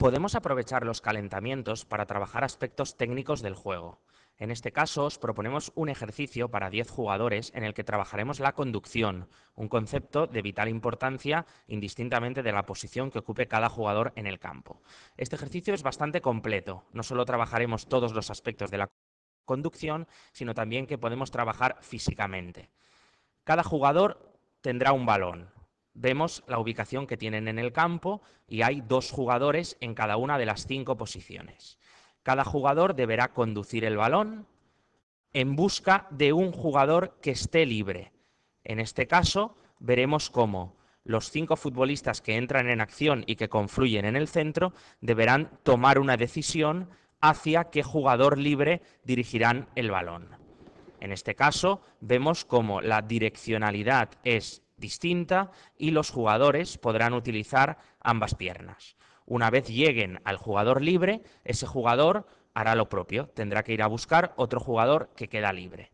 Podemos aprovechar los calentamientos para trabajar aspectos técnicos del juego. En este caso, os proponemos un ejercicio para 10 jugadores en el que trabajaremos la conducción, un concepto de vital importancia indistintamente de la posición que ocupe cada jugador en el campo. Este ejercicio es bastante completo, no solo trabajaremos todos los aspectos de la conducción, sino también que podemos trabajar físicamente. Cada jugador tendrá un balón, vemos la ubicación que tienen en el campo y hay dos jugadores en cada una de las cinco posiciones. Cada jugador deberá conducir el balón en busca de un jugador que esté libre. En este caso, veremos cómo los cinco futbolistas que entran en acción y que confluyen en el centro deberán tomar una decisión hacia qué jugador libre dirigirán el balón. En este caso, vemos cómo la direccionalidad es distinta y los jugadores podrán utilizar ambas piernas. Una vez lleguen al jugador libre, ese jugador hará lo propio, tendrá que ir a buscar otro jugador que queda libre.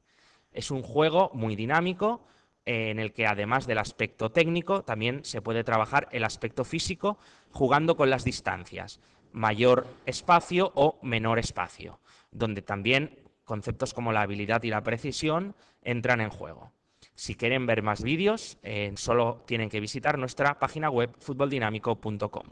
Es un juego muy dinámico eh, en el que además del aspecto técnico también se puede trabajar el aspecto físico jugando con las distancias, mayor espacio o menor espacio, donde también conceptos como la habilidad y la precisión entran en juego. Si quieren ver más vídeos, eh, solo tienen que visitar nuestra página web fútboldinámico.com.